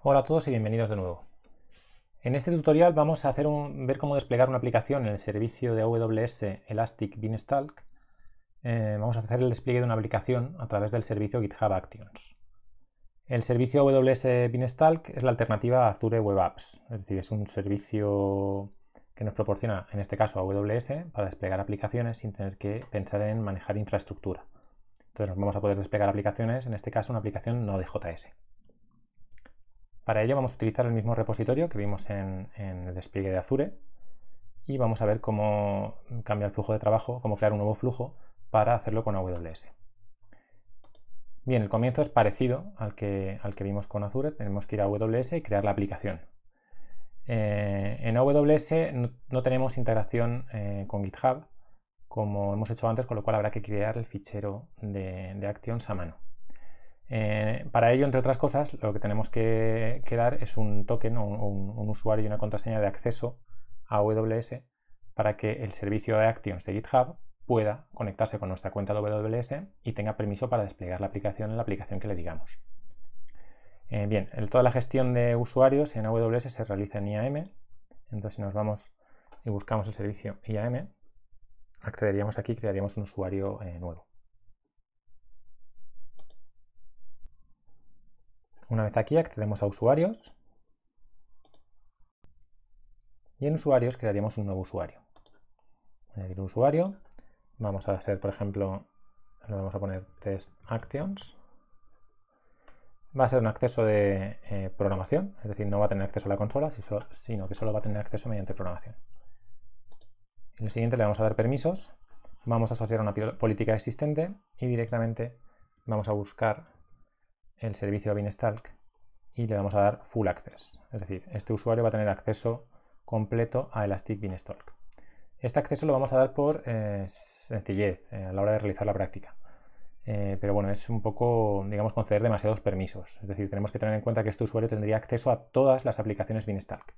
Hola a todos y bienvenidos de nuevo. En este tutorial vamos a hacer ver cómo desplegar una aplicación en el servicio de AWS Elastic Beanstalk. Eh, vamos a hacer el despliegue de una aplicación a través del servicio GitHub Actions. El servicio AWS Beanstalk es la alternativa a Azure Web Apps, es decir, es un servicio que nos proporciona, en este caso AWS, para desplegar aplicaciones sin tener que pensar en manejar infraestructura. Entonces nos vamos a poder desplegar aplicaciones, en este caso una aplicación no de JS. Para ello vamos a utilizar el mismo repositorio que vimos en, el despliegue de Azure y vamos a ver cómo cambia el flujo de trabajo, cómo crear un nuevo flujo para hacerlo con AWS. Bien, el comienzo es parecido al que, al que vimos con Azure. Tenemos que ir a AWS y crear la aplicación. Eh, en AWS no, tenemos integración eh, con GitHub, como hemos hecho antes, con lo cual habrá que crear el fichero de, de Actions a mano. Eh, para ello, entre otras cosas, lo que tenemos que, dar es un token o un, usuario y una contraseña de acceso a AWS para que el servicio de Actions de GitHub pueda conectarse con nuestra cuenta de AWS y tenga permiso para desplegar la aplicación en la aplicación que le digamos. Eh, bien, toda la gestión de usuarios en AWS se realiza en IAM. Entonces, si nos vamos y buscamos el servicio IAM, accederíamos aquí y crearíamos un usuario eh, nuevo. Una vez aquí accedemos a usuarios y en usuarios crearíamos un nuevo usuario. Añadir usuario, vamos a hacer por ejemplo, le vamos a poner test actions. Va a ser un acceso de eh, programación, es decir, no va a tener acceso a la consola, sino que solo va a tener acceso mediante programación. En el siguiente le vamos a dar permisos, vamos a asociar una política existente y directamente vamos a buscar el servicio Beanstalk y le vamos a dar Full Access. Es decir, este usuario va a tener acceso completo a Elastic Beanstalk. Este acceso lo vamos a dar por eh, sencillez eh, a la hora de realizar la práctica. Eh, pero bueno, es un poco, digamos, conceder demasiados permisos. Es decir, tenemos que tener en cuenta que este usuario tendría acceso a todas las aplicaciones BinStalk.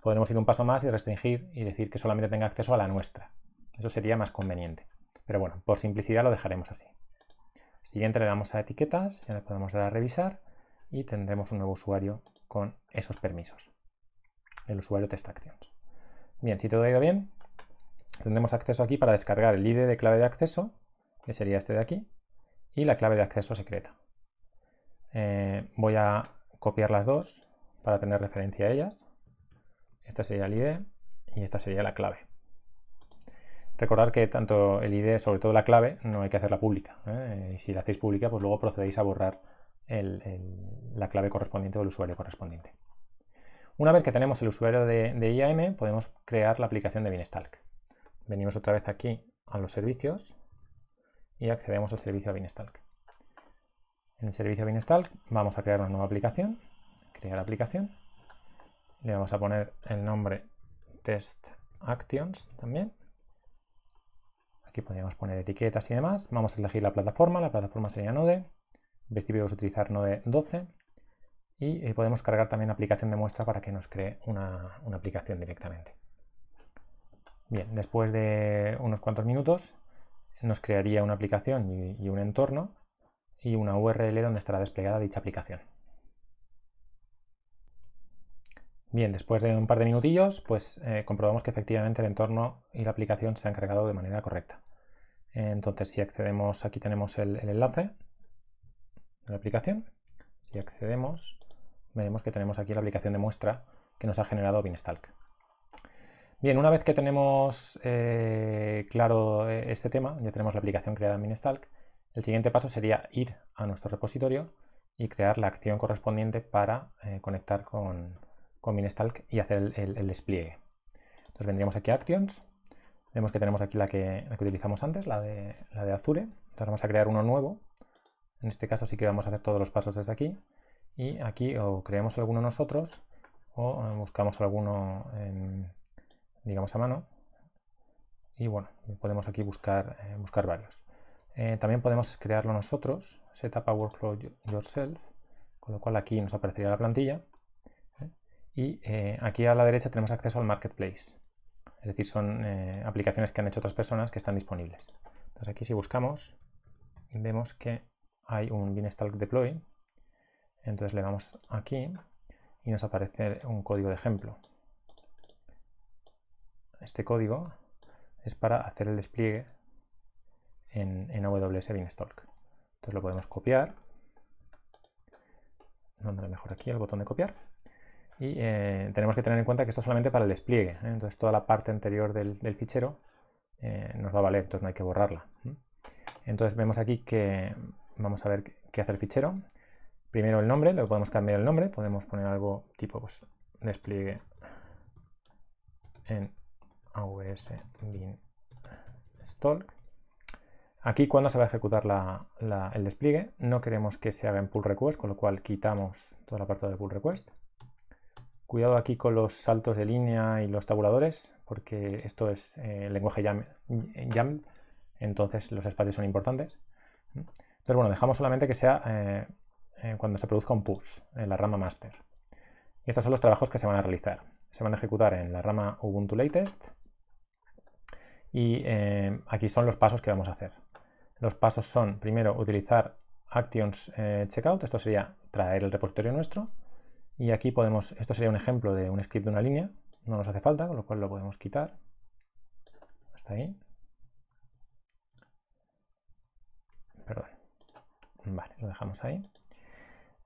Podremos ir un paso más y restringir y decir que solamente tenga acceso a la nuestra. Eso sería más conveniente. Pero bueno, por simplicidad lo dejaremos así. Siguiente le damos a etiquetas, ya le podemos dar a revisar y tendremos un nuevo usuario con esos permisos. El usuario actions Bien, si todo ha ido bien, tendremos acceso aquí para descargar el ID de clave de acceso, que sería este de aquí, y la clave de acceso secreta. Eh, voy a copiar las dos para tener referencia a ellas. Esta sería el ID y esta sería la clave. Recordad que tanto el ID, sobre todo la clave, no hay que hacerla pública. ¿eh? Y si la hacéis pública, pues luego procedéis a borrar la clave correspondiente o el usuario correspondiente. Una vez que tenemos el usuario de, IAM, podemos crear la aplicación de Binestalk. Venimos otra vez aquí a los servicios y accedemos al servicio Binestalk. En el servicio Binestalk vamos a crear una nueva aplicación, crear aplicación. Le vamos a poner el nombre Test Actions también Aquí podríamos poner etiquetas y demás. Vamos a elegir la plataforma. La plataforma sería Node. En utilizar Node 12. Y eh, podemos cargar también aplicación de muestra para que nos cree una, aplicación directamente. Bien, después de unos cuantos minutos nos crearía una aplicación y un entorno y una URL donde estará desplegada dicha aplicación. Bien, después de un par de minutillos, pues eh, comprobamos que efectivamente el entorno y la aplicación se han cargado de manera correcta. Entonces, si accedemos, aquí tenemos el, enlace de la aplicación. Si accedemos, veremos que tenemos aquí la aplicación de muestra que nos ha generado Beanstalk. Bien, una vez que tenemos eh, claro eh, este tema, ya tenemos la aplicación creada en BinStalk. el siguiente paso sería ir a nuestro repositorio y crear la acción correspondiente para conectar con, con Minestalk y hacer el, despliegue. Entonces vendríamos aquí a Actions, vemos que tenemos aquí la que, utilizamos antes, la de, Azure, entonces vamos a crear uno nuevo, en este caso sí que vamos a hacer todos los pasos desde aquí, y aquí o creamos alguno nosotros o eh, buscamos alguno, digamos, a mano, y bueno, podemos aquí buscar, eh, buscar varios. Eh, también podemos crearlo nosotros, setup a workflow yourself, con lo cual aquí nos aparecería la plantilla y eh, aquí a la derecha tenemos acceso al marketplace. Es decir, son eh, aplicaciones que han hecho otras personas que están disponibles. Entonces aquí si buscamos, vemos que hay un Beanstalk Deploy. Entonces le damos aquí y nos aparece un código de ejemplo. Este código es para hacer el despliegue en, AWS Beanstalk. Entonces lo podemos copiar. Dándole mejor aquí el botón de copiar y eh, tenemos que tener en cuenta que esto es solamente para el despliegue. ¿eh? Entonces toda la parte anterior del, fichero eh, nos va a valer, entonces no hay que borrarla. Entonces vemos aquí que vamos a ver qué hace el fichero. Primero el nombre, luego podemos cambiar el nombre, podemos poner algo tipo pues, despliegue en AWS bin stalk. Aquí cuando se va a ejecutar el despliegue, no queremos que se haga en pull request, con lo cual quitamos toda la parte de pull request Cuidado aquí con los saltos de línea y los tabuladores, porque esto es eh, lenguaje YAML, entonces los espacios son importantes. Entonces, bueno, dejamos solamente que sea eh, eh, cuando se produzca un push en la rama master. estos son los trabajos que se van a realizar. Se van a ejecutar en la rama Ubuntu Latest y aquí son los pasos que vamos a hacer. Los pasos son, primero, utilizar Actions Checkout, esto sería traer el repositorio nuestro, y aquí podemos, esto sería un ejemplo de un script de una línea, no nos hace falta, con lo cual lo podemos quitar. Hasta ahí. Perdón. Vale, lo dejamos ahí.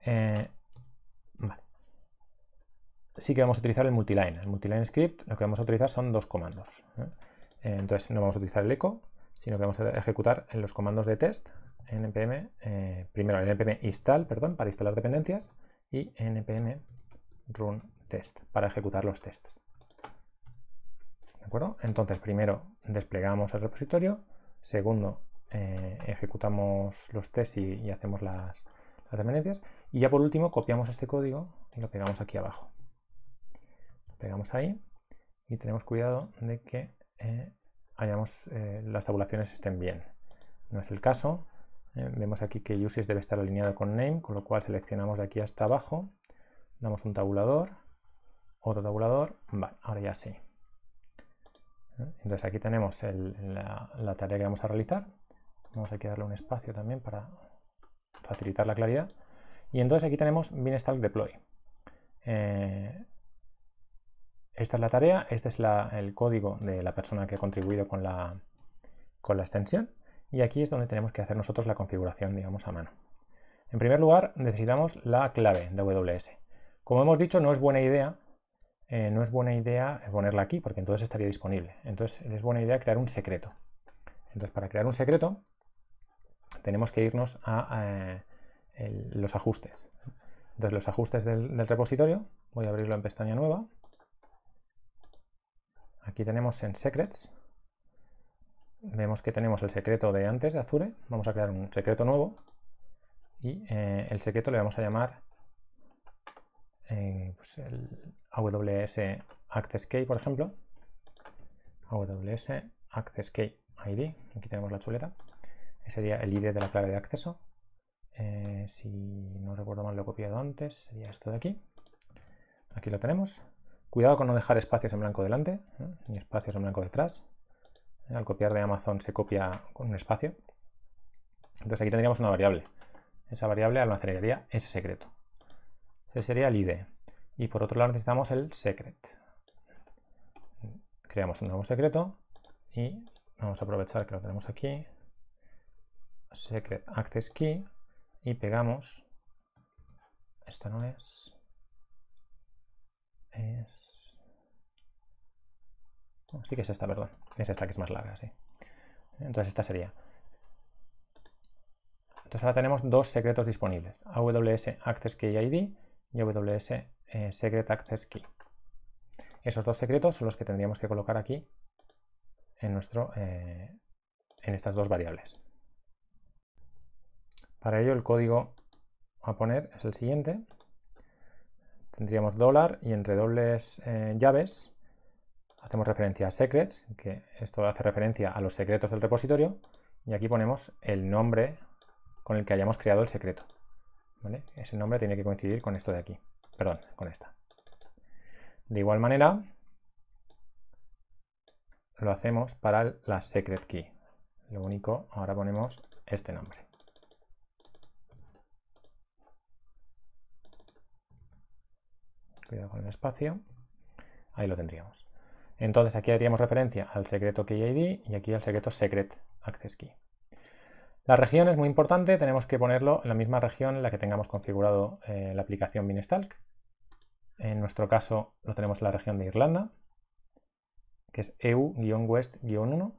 Eh, vale. Sí que vamos a utilizar el multiline. El multiline script lo que vamos a utilizar son dos comandos. ¿eh? Eh, entonces no vamos a utilizar el eco, sino que vamos a ejecutar en los comandos de test, npm, primero el npm install, perdón, para instalar dependencias, y npm run test para ejecutar los tests. ¿De acuerdo? Entonces, primero desplegamos el repositorio, segundo eh, ejecutamos los tests y, hacemos las, las dependencias. Y ya por último copiamos este código y lo pegamos aquí abajo. Lo pegamos ahí y tenemos cuidado de que eh, hayamos, eh, las tabulaciones estén bien. No es el caso, eh, vemos aquí que uses debe estar alineado con name, con lo cual seleccionamos de aquí hasta abajo, damos un tabulador, otro tabulador, vale, ahora ya sí. Eh, entonces aquí tenemos la, tarea que vamos a realizar. Vamos a darle un espacio también para facilitar la claridad. Y entonces aquí tenemos bienestar Deploy. Eh, esta es la tarea, este es el código de la persona que ha contribuido con la extensión. Y aquí es donde tenemos que hacer nosotros la configuración, digamos, a mano. En primer lugar, necesitamos la clave de WS. Como hemos dicho, no es buena idea, eh, no es buena idea ponerla aquí, porque entonces estaría disponible. Entonces es buena idea crear un secreto. Entonces, para crear un secreto, tenemos que irnos a, eh, los ajustes. Entonces, los ajustes del repositorio, voy a abrirlo en pestaña nueva. Aquí tenemos en Secrets, Vemos que tenemos el secreto de antes de Azure. Vamos a crear un secreto nuevo. Y eh, el secreto le vamos a llamar eh, pues el AWS Access Key, por ejemplo. AWS Access Key ID. Aquí tenemos la chuleta. sería el ID de la clave de acceso. Eh, si no recuerdo mal lo he copiado antes, sería esto de aquí. Aquí lo tenemos. Cuidado con no dejar espacios en blanco delante, ni espacios en blanco detrás. Al copiar de Amazon se copia con un espacio. Entonces aquí tendríamos una variable. Esa variable almacenaría ese secreto. Ese sería el ID. Y por otro lado necesitamos el secret. Creamos un nuevo secreto y vamos a aprovechar que lo tenemos aquí. Secret Access Key y pegamos. Esto no es. Es Sí que es esta, perdón. Es esta que es más larga, sí. Entonces esta sería. Entonces ahora tenemos dos secretos disponibles. AWS Access Key ID y AWS eh, Secret Access Key. Esos dos secretos son los que tendríamos que colocar aquí en, nuestro, eh, en estas dos variables. Para ello el código a poner es el siguiente. Tendríamos dólar y entre dobles eh, llaves hacemos referencia a secrets, que esto hace referencia a los secretos del repositorio, y aquí ponemos el nombre con el que hayamos creado el secreto. Ese nombre tiene que coincidir con esto de aquí, perdón, con esta. De igual manera, lo hacemos para la secret key. Lo único, ahora ponemos este nombre. Cuidado con el espacio. Ahí lo tendríamos. Entonces aquí haríamos referencia al secreto KID y aquí al secreto secret access key. La región es muy importante, tenemos que ponerlo en la misma región en la que tengamos configurado eh, la aplicación minestalk. En nuestro caso lo tenemos en la región de Irlanda, que es EU-West-1,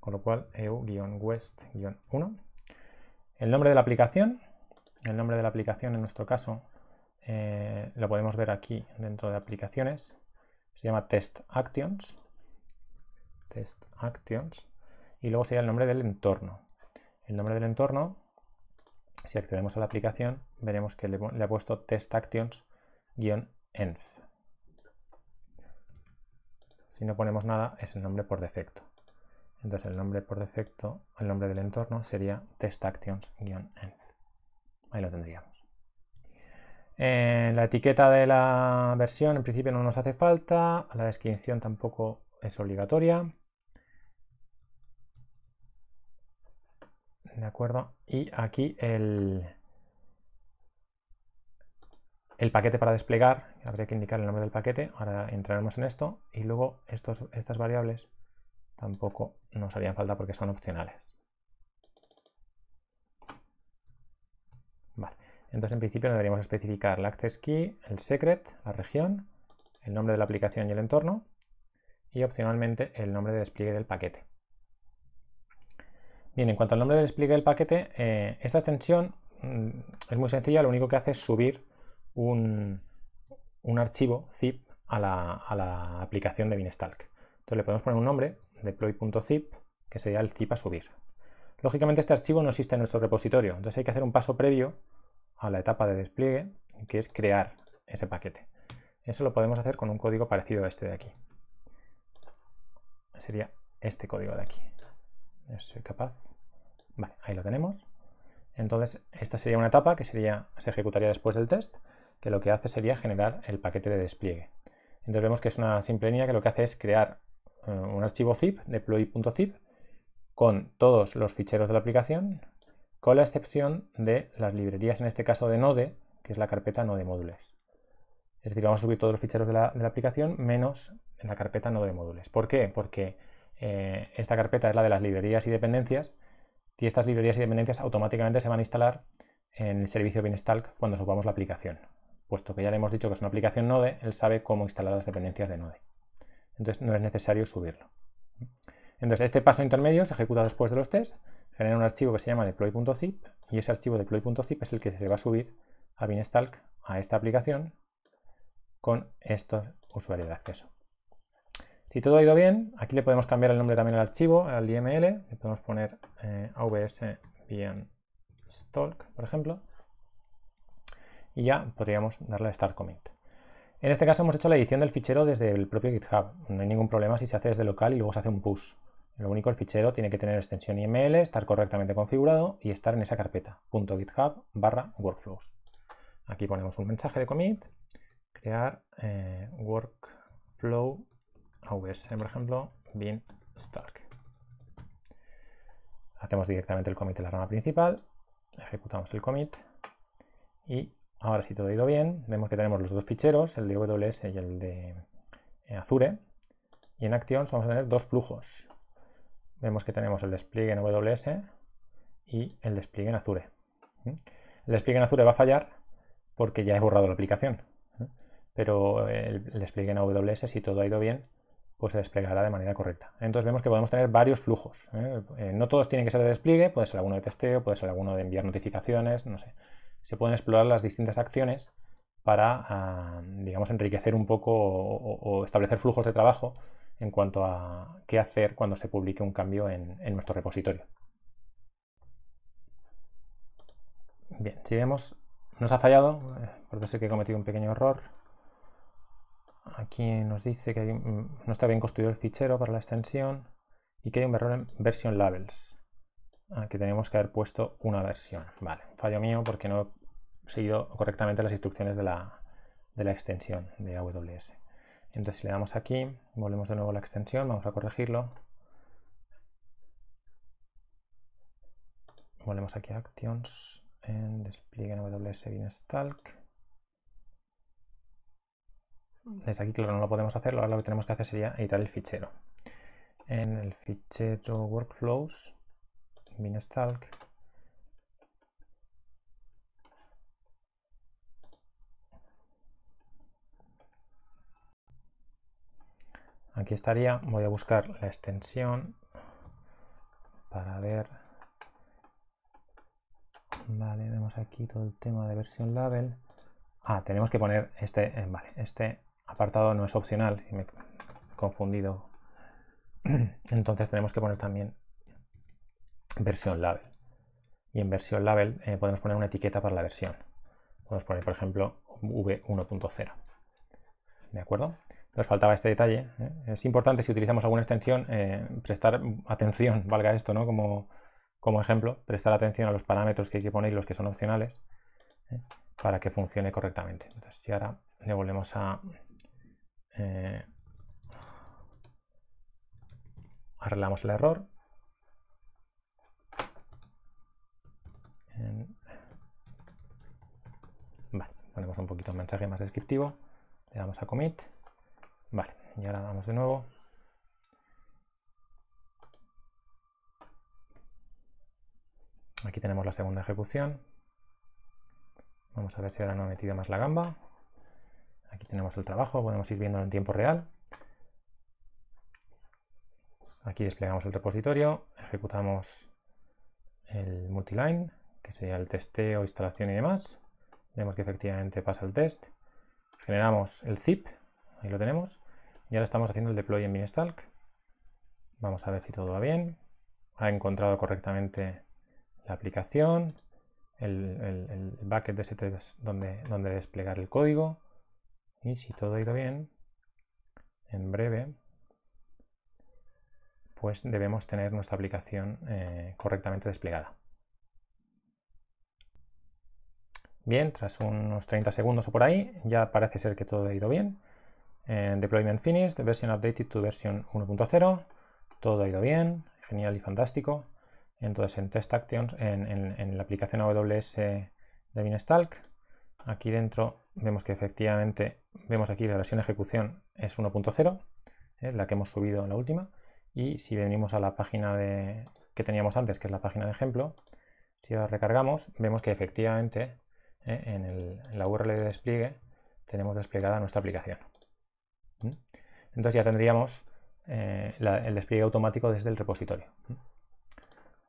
con lo cual EU-West-1. El nombre de la aplicación, el nombre de la aplicación en nuestro caso eh, lo podemos ver aquí dentro de aplicaciones, se llama test actions, test actions, y luego sería el nombre del entorno. El nombre del entorno, si accedemos a la aplicación, veremos que le, ha puesto test actions-env. Si no ponemos nada, es el nombre por defecto. Entonces el nombre por defecto, el nombre del entorno sería testactions-env. Ahí lo tendríamos. Eh, la etiqueta de la versión en principio no nos hace falta, la descripción tampoco es obligatoria. De acuerdo, y aquí el, el paquete para desplegar, habría que indicar el nombre del paquete, ahora entraremos en esto, y luego estos, estas variables tampoco nos harían falta porque son opcionales. Entonces, en principio, deberíamos especificar la access key, el secret, la región, el nombre de la aplicación y el entorno, y opcionalmente el nombre de despliegue del paquete. Bien, en cuanto al nombre de despliegue del paquete, eh, esta extensión mm, es muy sencilla, lo único que hace es subir un, archivo zip a la, aplicación de Beanstalk. Entonces le podemos poner un nombre, deploy.zip, que sería el zip a subir. Lógicamente este archivo no existe en nuestro repositorio, entonces hay que hacer un paso previo a la etapa de despliegue, que es crear ese paquete. Eso lo podemos hacer con un código parecido a este de aquí. Sería este código de aquí. No soy capaz. Vale, ahí lo tenemos. Entonces, esta sería una etapa que sería, se ejecutaría después del test, que lo que hace sería generar el paquete de despliegue. Entonces vemos que es una simple línea que lo que hace es crear eh, un archivo zip, deploy.zip, con todos los ficheros de la aplicación con la excepción de las librerías, en este caso de Node, que es la carpeta Node módules. Es decir, vamos a subir todos los ficheros de la, aplicación menos en la carpeta Node módules. ¿Por qué? Porque eh, esta carpeta es la de las librerías y dependencias y estas librerías y dependencias automáticamente se van a instalar en el servicio BinStalk cuando subamos la aplicación. Puesto que ya le hemos dicho que es una aplicación Node, él sabe cómo instalar las dependencias de Node. Entonces no es necesario subirlo. Entonces, este paso intermedio se ejecuta después de los tests, genera un archivo que se llama deploy.zip y ese archivo deploy.zip es el que se va a subir a Beanstalk, a esta aplicación, con estos usuarios de acceso. Si todo ha ido bien, aquí le podemos cambiar el nombre también al archivo, al IML, le podemos poner eh, AVS por ejemplo, y ya podríamos darle a Start Commit. En este caso hemos hecho la edición del fichero desde el propio GitHub. No hay ningún problema si se hace desde local y luego se hace un push. Lo único, el fichero tiene que tener extensión IML, estar correctamente configurado y estar en esa carpeta, .github barra workflows. Aquí ponemos un mensaje de commit, crear eh, workflow AWS, por ejemplo, binstark. Hacemos directamente el commit en la rama principal, ejecutamos el commit y ahora si todo ha ido bien, vemos que tenemos los dos ficheros, el de WS y el de eh, Azure, y en Actions vamos a tener dos flujos vemos que tenemos el despliegue en WS y el despliegue en Azure. El despliegue en Azure va a fallar porque ya he borrado la aplicación, pero el despliegue en AWS, si todo ha ido bien, pues se desplegará de manera correcta. Entonces vemos que podemos tener varios flujos. ¿eh? Eh, no todos tienen que ser de despliegue, puede ser alguno de testeo, puede ser alguno de enviar notificaciones, no sé. Se pueden explorar las distintas acciones para, ah, digamos, enriquecer un poco o establecer flujos de trabajo en cuanto a qué hacer cuando se publique un cambio en, nuestro repositorio. Bien, si vemos, nos ha fallado, eh, porque sé que he cometido un pequeño error. Aquí nos dice que no está bien construido el fichero para la extensión y que hay un error en version labels. que tenemos que haber puesto una versión. Vale, fallo mío porque no he seguido correctamente las instrucciones de la, de la extensión de AWS. Entonces si le damos aquí, volvemos de nuevo a la extensión, vamos a corregirlo. Volvemos aquí a Actions, en despliegue en WS Desde aquí, claro, no lo podemos hacer, ahora lo que tenemos que hacer sería editar el fichero. En el fichero Workflows, binstalk. Aquí estaría, voy a buscar la extensión para ver. Vale, vemos aquí todo el tema de versión label. Ah, tenemos que poner este, eh, vale, este apartado no es opcional, me he confundido. Entonces tenemos que poner también versión label. Y en versión label eh, podemos poner una etiqueta para la versión. Podemos poner, por ejemplo, v1.0. ¿De acuerdo? Nos faltaba este detalle. ¿eh? Es importante, si utilizamos alguna extensión, eh, prestar atención, valga esto ¿no? como, ejemplo, prestar atención a los parámetros que hay que poner los que son opcionales ¿eh? para que funcione correctamente. Entonces, si ahora le volvemos a, arreglamos el error. Vale, ponemos un poquito un mensaje más descriptivo. Le damos a commit. Vale, y ahora vamos de nuevo. Aquí tenemos la segunda ejecución. Vamos a ver si ahora no ha metido más la gamba. Aquí tenemos el trabajo, podemos ir viéndolo en tiempo real. Aquí desplegamos el repositorio, ejecutamos el multiline, que sería el testeo, instalación y demás. Vemos que efectivamente pasa el test. Generamos el zip, ahí lo tenemos. Y ahora estamos haciendo el deploy en Binstalk. Vamos a ver si todo va bien. Ha encontrado correctamente la aplicación, el, bucket de S3 donde, donde desplegar el código. Y si todo ha ido bien, en breve, pues debemos tener nuestra aplicación eh, correctamente desplegada. Bien, tras unos 30 segundos o por ahí, ya parece ser que todo ha ido bien. En deployment finished, version updated to version 1.0. Todo ha ido bien, genial y fantástico. Entonces en test actions, en, la aplicación AWS de Beanstalk, aquí dentro vemos que efectivamente, vemos aquí la versión de ejecución es 1.0, es ¿eh? la que hemos subido en la última. Y si venimos a la página de, que teníamos antes, que es la página de ejemplo, si la recargamos, vemos que efectivamente ¿eh? en la URL de despliegue tenemos desplegada nuestra aplicación. Entonces ya tendríamos eh, el despliegue automático desde el repositorio.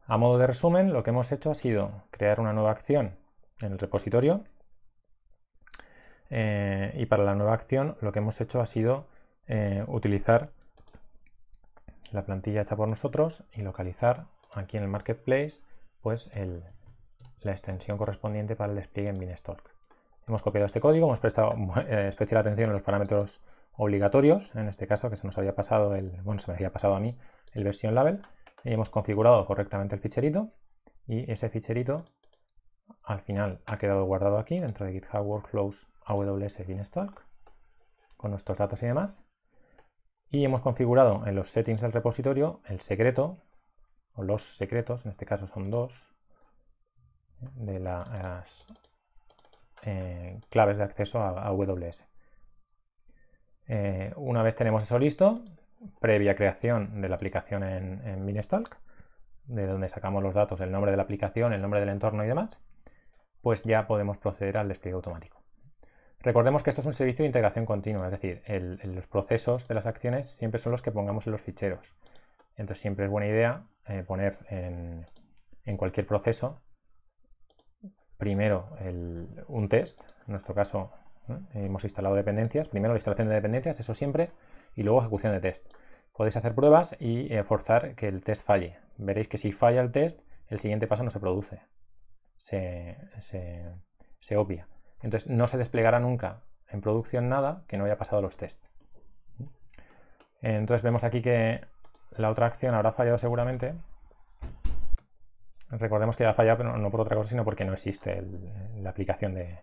A modo de resumen, lo que hemos hecho ha sido crear una nueva acción en el repositorio eh, y para la nueva acción lo que hemos hecho ha sido eh, utilizar la plantilla hecha por nosotros y localizar aquí en el marketplace pues la extensión correspondiente para el despliegue en Minestalk. Hemos copiado este código, hemos prestado especial atención a los parámetros obligatorios, en este caso que se nos había pasado el, bueno, se me había pasado a mí el version label, y hemos configurado correctamente el ficherito y ese ficherito al final ha quedado guardado aquí dentro de GitHub Workflows AWS Beanstalk con nuestros datos y demás. Y hemos configurado en los settings del repositorio el secreto, o los secretos, en este caso son dos, de las eh, claves de acceso a AWS. Eh, una vez tenemos eso listo, previa creación de la aplicación en, Minestalk, de donde sacamos los datos, el nombre de la aplicación, el nombre del entorno y demás, pues ya podemos proceder al despliegue automático. Recordemos que esto es un servicio de integración continua, es decir, los procesos de las acciones siempre son los que pongamos en los ficheros. Entonces siempre es buena idea eh, poner en, cualquier proceso primero un test, en nuestro caso Hemos instalado dependencias, primero la instalación de dependencias, eso siempre, y luego ejecución de test. Podéis hacer pruebas y eh, forzar que el test falle. Veréis que si falla el test, el siguiente paso no se produce, se, se, obvia. Entonces no se desplegará nunca en producción nada que no haya pasado los test. Entonces vemos aquí que la otra acción habrá fallado seguramente. Recordemos que ha fallado, pero no por otra cosa, sino porque no existe la aplicación de,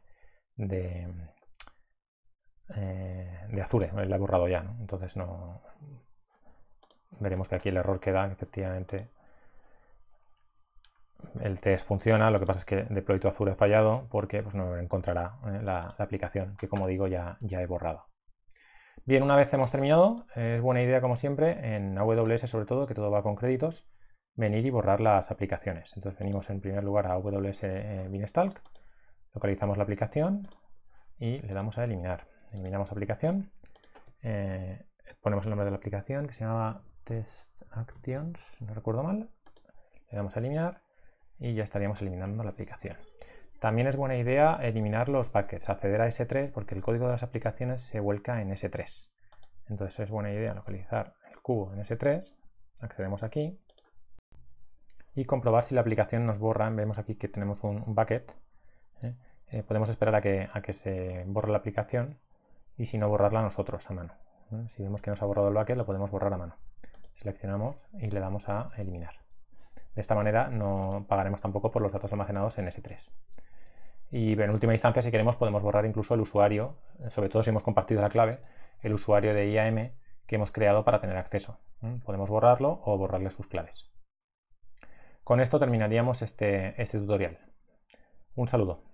eh, de Azure, la he borrado ya, entonces no veremos que aquí el error queda efectivamente el test funciona, lo que pasa es que deploy to Azure ha fallado porque pues, no encontrará eh, la, aplicación que como digo ya, ya he borrado. Bien, una vez hemos terminado, es buena idea como siempre en AWS sobre todo, que todo va con créditos, venir y borrar las aplicaciones. Entonces venimos en primer lugar a AWS minestalk. Eh, localizamos la aplicación y le damos a eliminar eliminamos aplicación, eh, ponemos el nombre de la aplicación que se llamaba Test Actions, no recuerdo mal, le damos a eliminar y ya estaríamos eliminando la aplicación. También es buena idea eliminar los buckets, acceder a S3 porque el código de las aplicaciones se vuelca en S3. Entonces es buena idea localizar el cubo en S3, accedemos aquí y comprobar si la aplicación nos borra. Vemos aquí que tenemos un, bucket. ¿eh? Eh, podemos esperar a que, a que se borre la aplicación y si no borrarla nosotros a mano. Si vemos que nos ha borrado el bucket, lo podemos borrar a mano. Seleccionamos y le damos a eliminar. De esta manera no pagaremos tampoco por los datos almacenados en S3. Y en última instancia, si queremos, podemos borrar incluso el usuario, sobre todo si hemos compartido la clave, el usuario de IAM que hemos creado para tener acceso. Podemos borrarlo o borrarle sus claves. Con esto terminaríamos este, este tutorial. Un saludo.